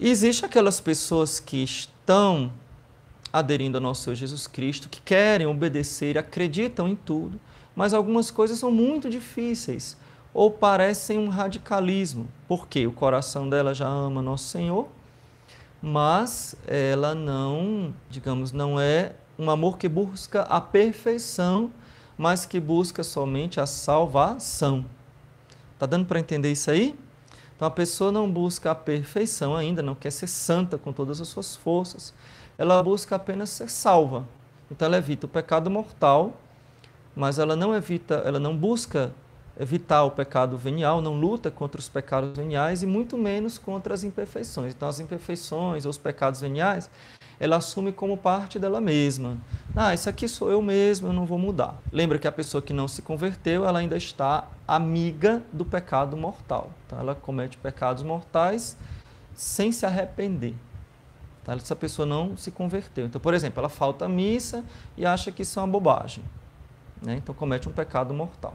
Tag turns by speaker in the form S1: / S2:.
S1: Existem aquelas pessoas que estão aderindo ao nosso Senhor Jesus Cristo, que querem obedecer, acreditam em tudo, mas algumas coisas são muito difíceis ou parecem um radicalismo, porque o coração dela já ama nosso Senhor, mas ela não, digamos, não é um amor que busca a perfeição, mas que busca somente a salvação. Tá dando para entender isso aí? Então a pessoa não busca a perfeição ainda, não quer ser santa com todas as suas forças. Ela busca apenas ser salva. Então ela evita o pecado mortal, mas ela não evita, ela não busca evitar o pecado venial, não luta contra os pecados veniais e muito menos contra as imperfeições. Então, as imperfeições ou os pecados veniais, ela assume como parte dela mesma. Ah, isso aqui sou eu mesmo, eu não vou mudar. Lembra que a pessoa que não se converteu, ela ainda está amiga do pecado mortal. Então, ela comete pecados mortais sem se arrepender. Tá? Essa pessoa não se converteu. Então, por exemplo, ela falta a missa e acha que isso é uma bobagem. Né? Então, comete um pecado mortal.